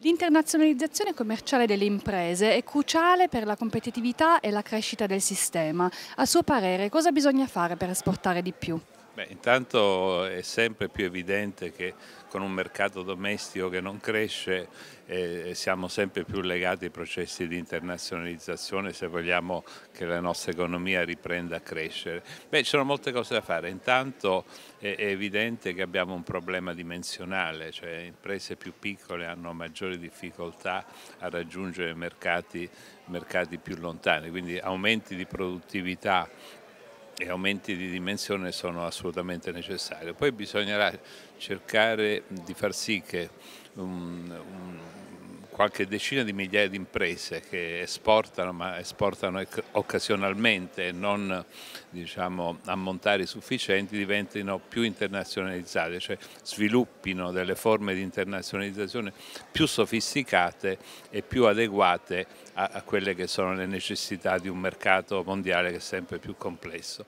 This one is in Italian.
L'internazionalizzazione commerciale delle imprese è cruciale per la competitività e la crescita del sistema. A suo parere cosa bisogna fare per esportare di più? Beh, intanto è sempre più evidente che con un mercato domestico che non cresce eh, siamo sempre più legati ai processi di internazionalizzazione se vogliamo che la nostra economia riprenda a crescere. Beh, ci sono molte cose da fare. Intanto è, è evidente che abbiamo un problema dimensionale, cioè imprese più piccole hanno maggiori difficoltà a raggiungere mercati, mercati più lontani, quindi aumenti di produttività e aumenti di dimensione sono assolutamente necessari. Poi bisognerà cercare di far sì che um, un, un qualche decina di migliaia di imprese che esportano, ma esportano occasionalmente e non diciamo, ammontari sufficienti, diventino più internazionalizzate, cioè sviluppino delle forme di internazionalizzazione più sofisticate e più adeguate a, a quelle che sono le necessità di un mercato mondiale che è sempre più complesso.